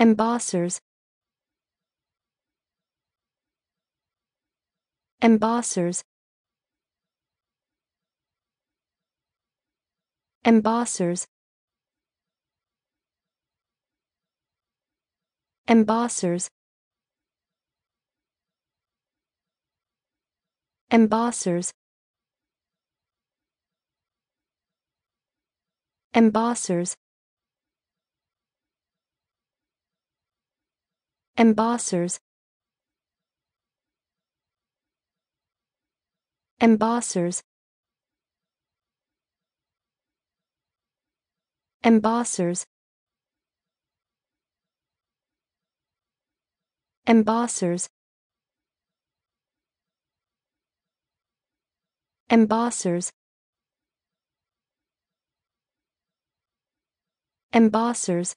embossers embossers embossers embossers embossers embossers embossers embossers embossers embossers embossers embossers